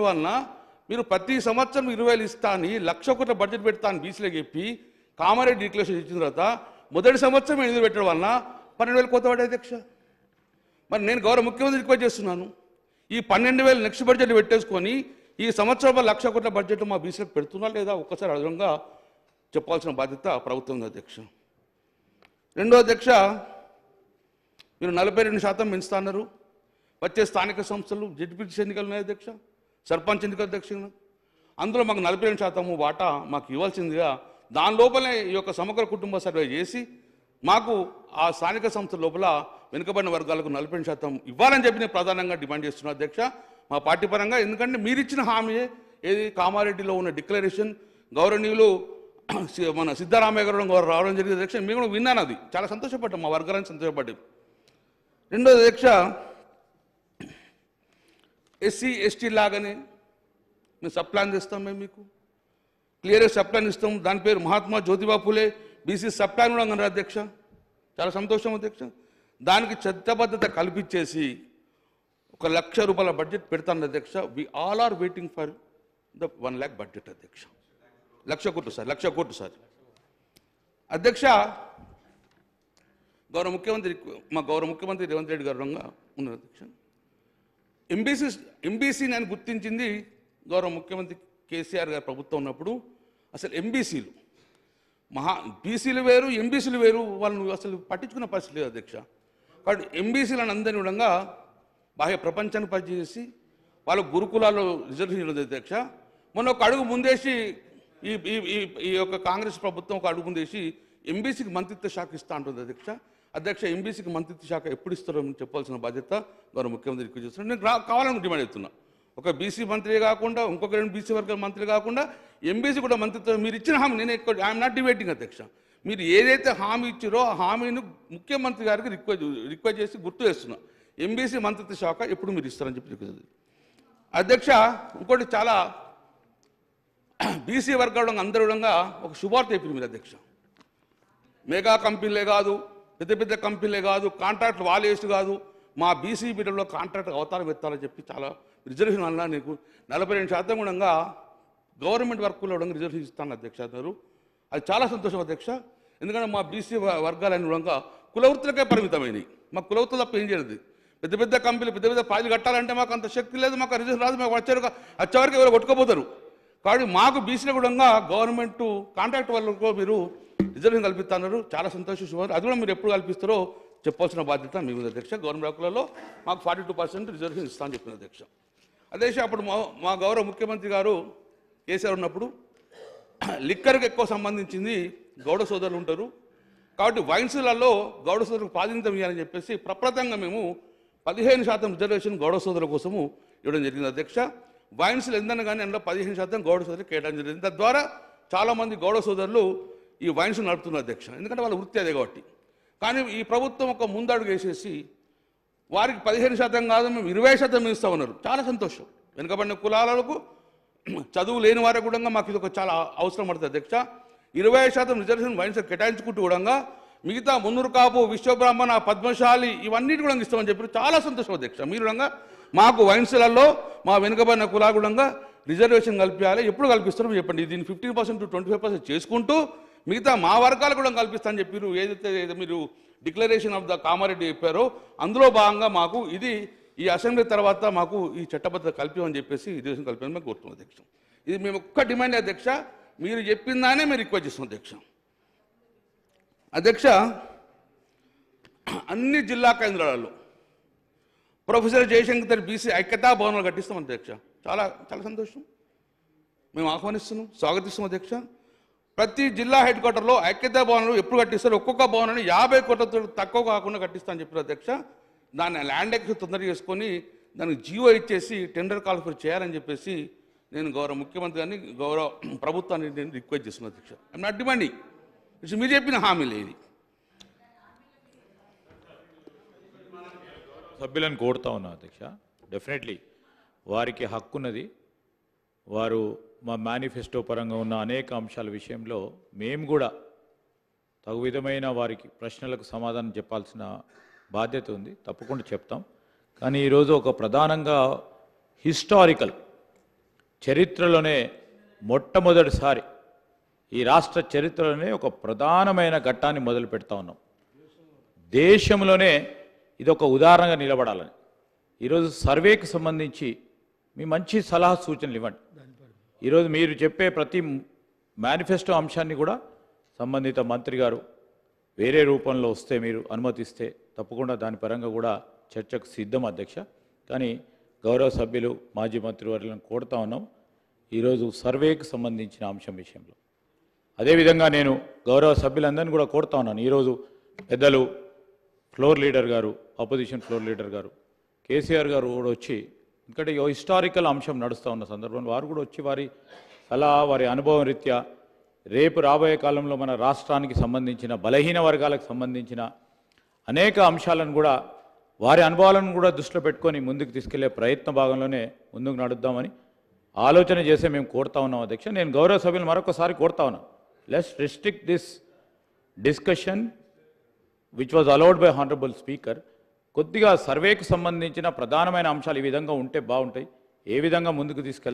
పెట్టడం వలన మీరు ప్రతి సంవత్సరం ఇరవై వేలు ఇస్తా అని లక్ష కోట్ల బడ్జెట్ పెడతా అని బీసీలో చెప్పి కామారెడ్డి డిక్లరేషన్ ఇచ్చిన తర్వాత మొదటి సంవత్సరం ఎనిమిది పెట్టడం వలన పన్నెండు వేలు కొత్త పడ్డాయి అధ్యక్ష మరి నేను గౌరవ ముఖ్యమంత్రి రిక్వెస్ట్ చేస్తున్నాను ఈ పన్నెండు వేలు నెక్స్ట్ బడ్జెట్ పెట్టేసుకొని ఈ సంవత్సరం లక్ష కోట్ల బడ్జెట్ మా బీసీలకు పెడుతున్నా లేదా ఒక్కసారి అదనంగా చెప్పాల్సిన బాధ్యత ప్రభుత్వం అధ్యక్ష రెండో అధ్యక్ష మీరు నలభై రెండు శాతం పెంచుతున్నారు వచ్చే స్థానిక సంస్థలు జడ్పీటీసీ ఎన్నికలు ఉన్నాయి అధ్యక్ష సర్పంచ్ ఎందుకు అధ్యక్షుడు అందులో మాకు నలభై రెండు శాతము వాటా మాకు ఇవ్వాల్సిందిగా దాని లోపలే ఈ యొక్క సమగ్ర కుటుంబ సర్వే చేసి మాకు ఆ స్థానిక సంస్థ లోపల వెనుకబడిన వర్గాలకు నలభై శాతం ఇవ్వాలని చెప్పి నేను ప్రధానంగా డిమాండ్ చేస్తున్నా అధ్యక్ష మా పార్టీ పరంగా ఎందుకంటే మీరు ఇచ్చిన హామీ ఏది కామారెడ్డిలో ఉన్న డిక్లరేషన్ గౌరవనీయులు మన సిద్ధారామయ్య గారు రావడం జరిగింది అధ్యక్ష మేము కూడా విన్నాను అది చాలా సంతోషపడ్డాం మా వర్గాలను సంతోషపడ్డాం రెండోది అధ్యక్ష ఎస్సీ ఎస్టీ లాగానే మేము సప్లాన్ చేస్తాం మేము మీకు క్లియర్గా సప్లాన్ ఇస్తాం దాని పేరు మహాత్మా జ్యోతిబా ఫులే బీసీ సప్లాన్ కూడా అన్నారు అధ్యక్ష చాలా సంతోషం అధ్యక్ష దానికి చట్టబద్ధత కల్పించేసి ఒక లక్ష రూపాయల బడ్జెట్ పెడతాను అధ్యక్ష we all are waiting for the one lakh budget అధ్యక్ష లక్ష కోట్లు సార్ లక్ష కోట్లు సార్ అధ్యక్ష గౌరవ ముఖ్యమంత్రి మా గౌరవ ముఖ్యమంత్రి రేవంత్ రెడ్డి గారు ఉన్నారు అధ్యక్ష ఎంబీసీ ఎంబీసీని అని గుర్తించింది గౌరవ ముఖ్యమంత్రి కేసీఆర్ గారు ప్రభుత్వం ఉన్నప్పుడు అసలు ఎంబీసీలు మహా బీసీలు వేరు ఎంబీసీలు వేరు వాళ్ళను అసలు పట్టించుకున్న పరిస్థితి లేదు అధ్యక్ష కాబట్టి అని అందని విధంగా బాహ్య ప్రపంచాన్ని పరిచయం వాళ్ళ గురుకులాల్లో రిజర్వేషన్ ఉంది అధ్యక్ష మొన్న ఒక అడుగు ముందేసి ఈ ఈ యొక్క కాంగ్రెస్ ప్రభుత్వం ఒక అడుగు ముందేసి ఎంబీసీకి మంత్రిత్వ శాఖ ఇస్తా ఉంటుంది అధ్యక్ష అధ్యక్ష ఎంబీసీకి మంత్రిత్వ శాఖ ఎప్పుడు ఇస్తారో చెప్పాల్సిన బాధ్యత గౌరవ ముఖ్యమంత్రి రిక్వెస్ట్ చేస్తున్నాను నేను కావాలని డిమాండ్ చేస్తున్నా ఒక బీసీ మంత్రి కాకుండా ఇంకొక రెండు బీసీ వర్గాల మంత్రి కాకుండా ఎంబీసీ కూడా మంత్రిత్వం మీరు ఇచ్చిన హామీ నేను ఎక్కువ ఐఎమ్ నాట్ డిబేటింగ్ అధ్యక్ష మీరు ఏదైతే హామీ ఇచ్చారో ఆ హామీని ముఖ్యమంత్రి గారికి రిక్వెస్ట్ రిక్వెస్ట్ చేసి గుర్తు చేస్తున్నా ఎంబీసీ మంత్రిత్వ శాఖ ఎప్పుడు మీరు ఇస్తారని చెప్పి రిక్వెస్ట్ అధ్యక్ష ఇంకోటి చాలా బీసీ వర్గాల విధంగా ఒక శుభార్త చెప్పింది మీరు అధ్యక్ష మెగా కంపెనీలే కాదు పెద్ద పెద్ద కంపెనీలే కాదు కాంట్రాక్ట్లు వాళ్ళు కాదు మా బీసీ బిడ్డలో కాంట్రాక్ట్ అవతారం ఎత్తాలని చెప్పి చాలా రిజర్వేషన్ అన్న నీకు నలభై రెండు శాతం గుణంగా గవర్నమెంట్ వర్క్లో కూడా రిజర్వేషన్ ఇస్తాను అధ్యక్ష గారు అది చాలా సంతోషం అధ్యక్ష ఎందుకంటే మా బీసీ వర్గాలని గుణంగా కులవృత్తులకే పరిమితమైనవి మా కులవృత్తులు తప్ప ఏం చేయలేదు పెద్ద పెద్ద కంపెనీలు పెద్ద పెద్ద పాజీలు కట్టాలంటే మాకు అంత శక్తి లేదు మాకు రిజర్వేషన్ రాదు మాకు వచ్చారు వచ్చేవరకు ఎవరు కొట్టుకోపోతారు కాబట్టి మాకు బీసీల కూడా గవర్నమెంట్ కాంట్రాక్ట్ వాళ్ళకు మీరు రిజర్వేషన్ కల్పిస్తున్నారు చాలా సంతోషం అది కూడా మీరు ఎప్పుడు కల్పిస్తారో చెప్పాల్సిన బాధ్యత మీ మీద అధ్యక్ష గవర్నమెంట్ హక్కులలో మాకు ఫార్టీ టూ పర్సెంట్ రిజర్వేషన్ ఇస్తామని చెప్పిన అధ్యక్ష అదే అప్పుడు మా మా గౌరవ ముఖ్యమంత్రి గారు కేసీఆర్ ఉన్నప్పుడు లిక్కర్కి ఎక్కువ సంబంధించింది గౌడ సోదరులు ఉంటారు కాబట్టి వైన్స్లలో గౌడ సోదరులకు ప్రాతినిధ్యం ఇవ్వాలని చెప్పేసి ప్రప్రతంగా మేము పదిహేను శాతం రిజర్వేషన్ గౌడ సోదరుల కోసము ఇవ్వడం జరిగింది అధ్యక్ష వైన్స్లు కానీ అందులో పదిహేను శాతం గౌడ సోదరులు కేటాయించడం జరిగింది తద్వారా చాలామంది గౌడ సోదరులు ఈ వైన్స్ నడుపుతున్న అధ్యక్ష ఎందుకంటే వాళ్ళ వృత్తి అదే కాబట్టి కానీ ఈ ప్రభుత్వం ఒక ముందడుగు వేసేసి వారికి పదిహేను శాతం కాదు మేము ఇరవై శాతం ఇస్తా ఉన్నారు చాలా సంతోషం వెనుకబడిన కులాలకు చదువు లేని వారికి కూడా మాకు ఇది ఒక చాలా అవసరం పడుతుంది అధ్యక్ష ఇరవై శాతం రిజర్వేషన్ వైన్స్ కేటాయించుకుంటూ కూడా మిగతా మున్నూరు కాపు విశ్వబ్రాహ్మణ పద్మశాలి ఇవన్నిటి కూడా ఇస్తామని చెప్పి చాలా సంతోషం అధ్యక్ష మీరు కూడా మాకు వైన్స్లలో మా వెనుకబడిన కులాగుణంగా రిజర్వేషన్ కల్పించాలి ఎప్పుడు కల్పిస్తారో చెప్పండి దీన్ని fifteen percent to twenty five percent చేసుకుంటూ మిగతా మా వర్గాలు కూడా అని చెప్పి ఏదైతే మీరు డిక్లరేషన్ ఆఫ్ ద కామారెడ్డి చెప్పారో అందులో భాగంగా మాకు ఇది ఈ అసెంబ్లీ తర్వాత మాకు ఈ చట్టబద్ధత కల్పమని చెప్పేసి ఈ దేశం కల్పమని మేము కోరుతున్నాం అధ్యక్ష ఇది మేము ఒక్క డిమాండ్ అధ్యక్ష మీరు చెప్పిందానే మేము రిక్వెస్ట్ చేస్తాం అధ్యక్ష అధ్యక్ష అన్ని జిల్లా కేంద్రాలలో ప్రొఫెసర్ జయశంకర్ బీసీ ఐక్యతా భవనాలు కట్టిస్తాం అధ్యక్ష చాలా చాలా సంతోషం మేము ఆహ్వానిస్తున్నాం స్వాగతిస్తాం అధ్యక్ష ప్రతి జిల్లా హెడ్ క్వార్టర్లో ఐక్యతా భవనాలు ఎప్పుడు కట్టిస్తారు ఒక్కొక్క భవనాన్ని యాభై కోట్ల తక్కువ కాకుండా అని చెప్పారు అధ్యక్ష దాన్ని ల్యాండ్ ఎక్స్ తొందర చేసుకొని దానికి జియో ఇచ్చేసి టెండర్ ఫర్ చేయాలని చెప్పేసి నేను గౌరవ ముఖ్యమంత్రి గారిని గౌరవ ప్రభుత్వాన్ని నేను రిక్వెస్ట్ చేస్తున్నాను అధ్యక్ష ఐమ్ నాట్ డిమాండింగ్ ఇట్స్ మీరు చెప్పిన హామీలు ఇది సభ్యులను కోరుతా ఉన్నా అధ్యక్ష డెఫినెట్లీ వారికి హక్కు ఉన్నది వారు మా మేనిఫెస్టో పరంగా ఉన్న అనేక అంశాల విషయంలో మేము కూడా తగు విధమైన వారికి ప్రశ్నలకు సమాధానం చెప్పాల్సిన బాధ్యత ఉంది తప్పకుండా చెప్తాం కానీ ఈరోజు ఒక ప్రధానంగా హిస్టారికల్ చరిత్రలోనే మొట్టమొదటిసారి ఈ రాష్ట్ర చరిత్రలోనే ఒక ప్రధానమైన ఘట్టాన్ని మొదలు పెడతా ఉన్నాం దేశంలోనే ఇది ఒక ఉదాహరణగా నిలబడాలని ఈరోజు సర్వేకి సంబంధించి మీ మంచి సలహా సూచనలు ఇవ్వండి ఈరోజు మీరు చెప్పే ప్రతి మేనిఫెస్టో అంశాన్ని కూడా సంబంధిత మంత్రి గారు వేరే రూపంలో వస్తే మీరు అనుమతిస్తే తప్పకుండా దాని పరంగా కూడా చర్చకు సిద్ధం అధ్యక్ష కానీ గౌరవ సభ్యులు మాజీ మంత్రి వర్యులను కోరుతా ఉన్నాం ఈరోజు సర్వేకి సంబంధించిన అంశం విషయంలో అదేవిధంగా నేను గౌరవ సభ్యులందరినీ కూడా కోరుతా ఉన్నాను ఈరోజు పెద్దలు ఫ్లోర్ లీడర్ గారు అపోజిషన్ ఫ్లోర్ లీడర్ గారు కేసీఆర్ గారు కూడా వచ్చి ఎందుకంటే ఓ హిస్టారికల్ అంశం నడుస్తూ ఉన్న సందర్భంలో వారు కూడా వచ్చి వారి అలా వారి అనుభవం రీత్యా రేపు రాబోయే కాలంలో మన రాష్ట్రానికి సంబంధించిన బలహీన వర్గాలకు సంబంధించిన అనేక అంశాలను కూడా వారి అనుభవాలను కూడా దృష్టిలో పెట్టుకొని ముందుకు తీసుకెళ్లే ప్రయత్న భాగంలోనే ముందుకు నడుద్దామని ఆలోచన చేసే మేము కోరుతా ఉన్నాం అధ్యక్ష నేను గౌరవ సభ్యులు మరొకసారి కోరుతా ఉన్నా let's restrict this discussion which was allowed by honourable speaker కొద్దిగా సర్వేకు సంబంధించిన ప్రధానమైన అంశాలు ఈ విధంగా ఉంటే బాగుంటాయి ఏ విధంగా ముందుకు తీసుకెళ్ళి